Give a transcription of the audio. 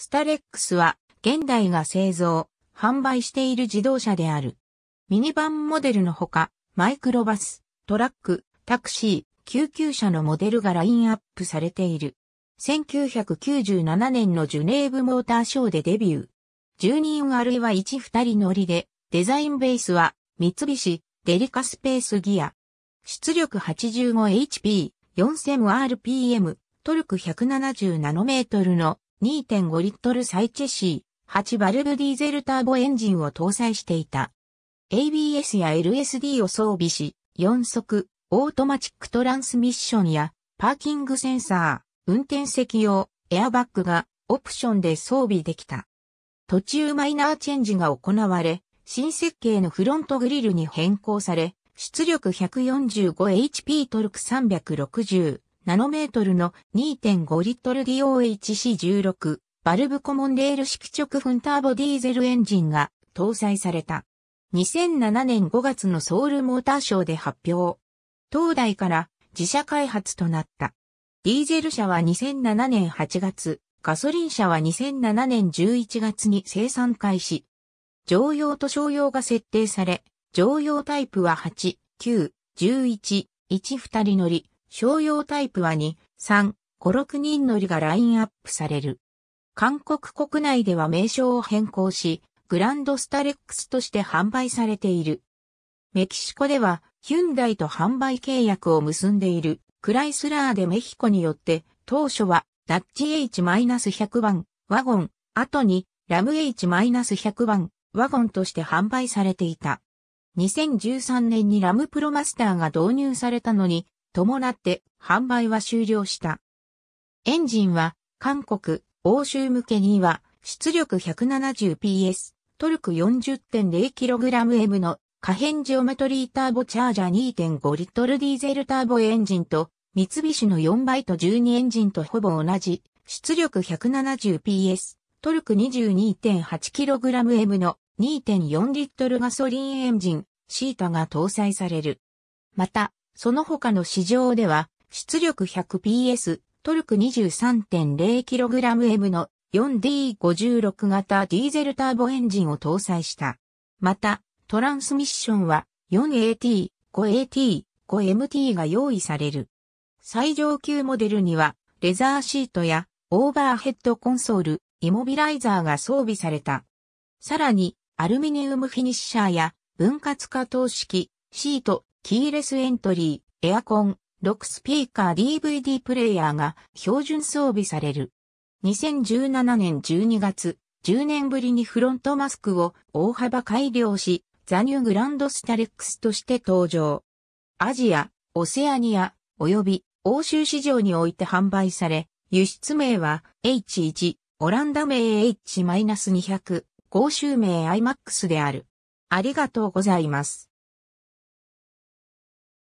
スタレックスは現代が製造、販売している自動車である。ミニバンモデルのほか、マイクロバス、トラック、タクシー、救急車のモデルがラインアップされている。1997年のジュネーブモーターショーでデビュー。10人あるいは1、2人乗りで、デザインベースは三菱、デリカスペースギア。出力 85HP、4000rpm、トルク170ナノメートルの2.5リットルサイチェシー8バルブディーゼルターボエンジンを搭載していた。ABS や LSD を装備し、4速、オートマチックトランスミッションや、パーキングセンサー、運転席用、エアバッグが、オプションで装備できた。途中マイナーチェンジが行われ、新設計のフロントグリルに変更され、出力 145HP トルク360ナノメートルの2.5リットル DOHC16 バルブコモンレール式直噴ターボディーゼルエンジンが搭載された。2007年5月のソウルモーターショーで発表。東大から自社開発となった。ディーゼル車は2007年8月、ガソリン車は2007年11月に生産開始。乗用と商用が設定され、乗用タイプは8、9、11、1、2人乗り、商用タイプは2、3、5、6人乗りがラインアップされる。韓国国内では名称を変更し、グランドスタレックスとして販売されている。メキシコでは、ヒュンダイと販売契約を結んでいる、クライスラーでメヒコによって、当初は、ダッチ H-100 番、ワゴン、後に、ラム H-100 番、ワゴンとして販売されていた。2013年にラムプロマスターが導入されたのに、伴って販売は終了した。エンジンは韓国、欧州向けには出力 170PS、トルク 40.0kgm の可変ジオメトリーターボチャージャー2.5リットルディーゼルターボエンジンと三菱の4倍と12エンジンとほぼ同じ出力 170PS、トルク 22.8kgm の2.4リットルガソリンエンジン、シータが搭載される。また、その他の市場では、出力 100PS、トルク 23.0kgM の 4D56 型ディーゼルターボエンジンを搭載した。また、トランスミッションは 4AT、5AT、5MT が用意される。最上級モデルには、レザーシートやオーバーヘッドコンソール、イモビライザーが装備された。さらに、アルミニウムフィニッシャーや分割化等式、シート、キーレスエントリー、エアコン、6スピーカー DVD プレイヤーが標準装備される。2017年12月、10年ぶりにフロントマスクを大幅改良し、ザニューグランドスタレックスとして登場。アジア、オセアニア、及び欧州市場において販売され、輸出名は H1、オランダ名 H-200、合衆名 IMAX である。ありがとうございます。